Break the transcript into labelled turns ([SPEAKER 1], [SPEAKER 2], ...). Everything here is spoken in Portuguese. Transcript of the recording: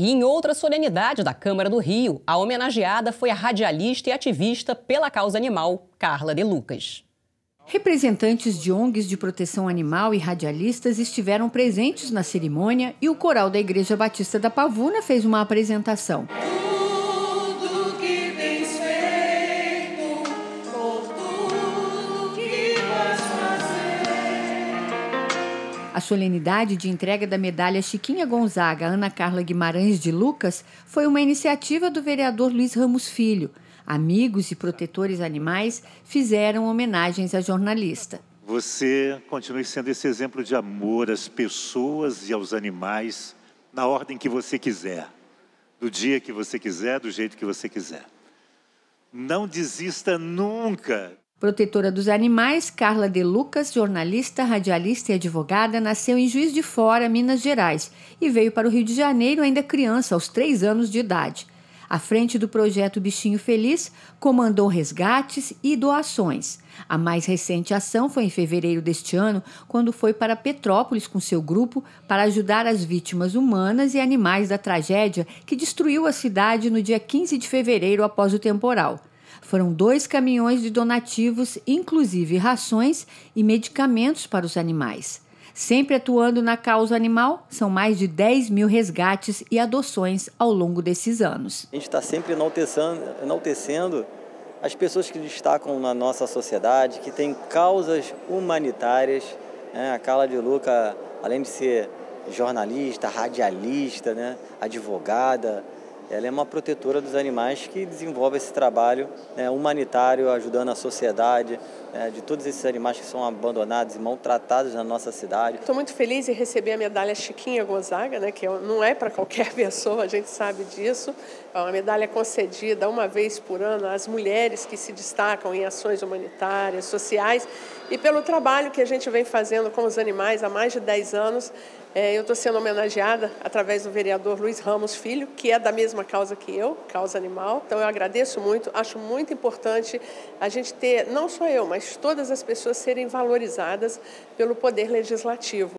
[SPEAKER 1] E em outra solenidade da Câmara do Rio, a homenageada foi a radialista e ativista pela causa animal, Carla de Lucas. Representantes de ONGs de proteção animal e radialistas estiveram presentes na cerimônia e o coral da Igreja Batista da Pavuna fez uma apresentação. A solenidade de entrega da medalha Chiquinha Gonzaga Ana Carla Guimarães de Lucas foi uma iniciativa do vereador Luiz Ramos Filho. Amigos e protetores animais fizeram homenagens à jornalista.
[SPEAKER 2] Você continue sendo esse exemplo de amor às pessoas e aos animais, na ordem que você quiser, do dia que você quiser, do jeito que você quiser. Não desista nunca.
[SPEAKER 1] Protetora dos animais, Carla De Lucas, jornalista, radialista e advogada, nasceu em Juiz de Fora, Minas Gerais, e veio para o Rio de Janeiro ainda criança, aos três anos de idade. À frente do projeto Bichinho Feliz, comandou resgates e doações. A mais recente ação foi em fevereiro deste ano, quando foi para Petrópolis com seu grupo para ajudar as vítimas humanas e animais da tragédia que destruiu a cidade no dia 15 de fevereiro após o temporal. Foram dois caminhões de donativos, inclusive rações e medicamentos para os animais. Sempre atuando na causa animal, são mais de 10 mil resgates e adoções ao longo desses anos.
[SPEAKER 3] A gente está sempre enaltecendo, enaltecendo as pessoas que destacam na nossa sociedade, que têm causas humanitárias. Né? A Carla de Luca, além de ser jornalista, radialista, né? advogada, ela é uma protetora dos animais que desenvolve esse trabalho né, humanitário, ajudando a sociedade, né, de todos esses animais que são abandonados e maltratados na nossa cidade. Estou
[SPEAKER 4] muito feliz em receber a medalha Chiquinha Gonzaga, né, que é não é para qualquer pessoa, a gente sabe disso. É uma medalha concedida uma vez por ano às mulheres que se destacam em ações humanitárias, sociais, e pelo trabalho que a gente vem fazendo com os animais há mais de 10 anos, é, eu estou sendo homenageada através do vereador Luiz Ramos Filho, que é da mesma causa que eu, causa animal. Então eu agradeço muito, acho muito importante a gente ter, não só eu, mas todas as pessoas serem valorizadas pelo poder legislativo.